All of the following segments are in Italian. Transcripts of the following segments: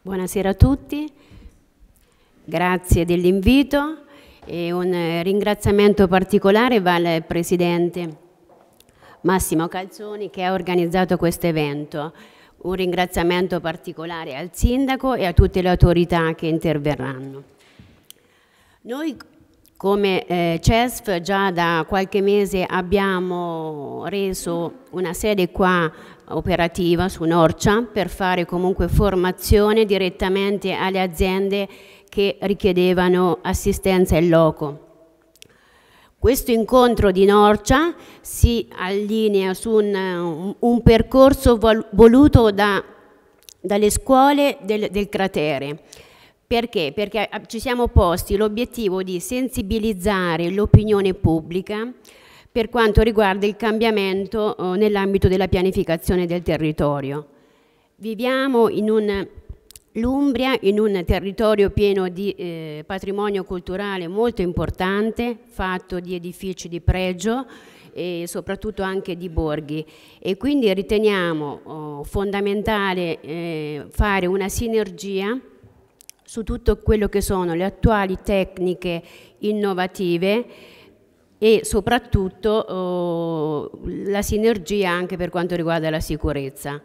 Buonasera a tutti, grazie dell'invito e un ringraziamento particolare va al Presidente Massimo Calzoni che ha organizzato questo evento. Un ringraziamento particolare al Sindaco e a tutte le autorità che interverranno. Noi come eh, CESF già da qualche mese abbiamo reso una sede qua operativa su Norcia per fare comunque formazione direttamente alle aziende che richiedevano assistenza in loco. Questo incontro di Norcia si allinea su un, un percorso voluto da, dalle scuole del, del cratere perché? Perché eh, ci siamo posti l'obiettivo di sensibilizzare l'opinione pubblica per quanto riguarda il cambiamento eh, nell'ambito della pianificazione del territorio. Viviamo in un l'Umbria in un territorio pieno di eh, patrimonio culturale molto importante, fatto di edifici di pregio e soprattutto anche di borghi e quindi riteniamo oh, fondamentale eh, fare una sinergia su tutto quello che sono le attuali tecniche innovative e soprattutto eh, la sinergia anche per quanto riguarda la sicurezza.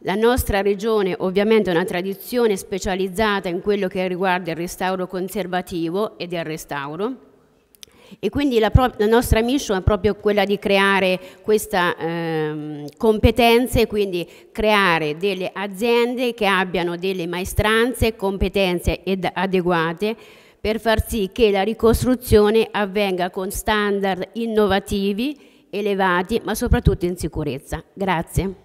La nostra regione ovviamente ha una tradizione specializzata in quello che riguarda il restauro conservativo e del restauro e quindi la, pro- la nostra mission è proprio quella di creare queste eh, competenza quindi creare delle aziende che abbiano delle maestranze, competenze ed- adeguate per far sì che la ricostruzione avvenga con standard innovativi, elevati, ma soprattutto in sicurezza. Grazie.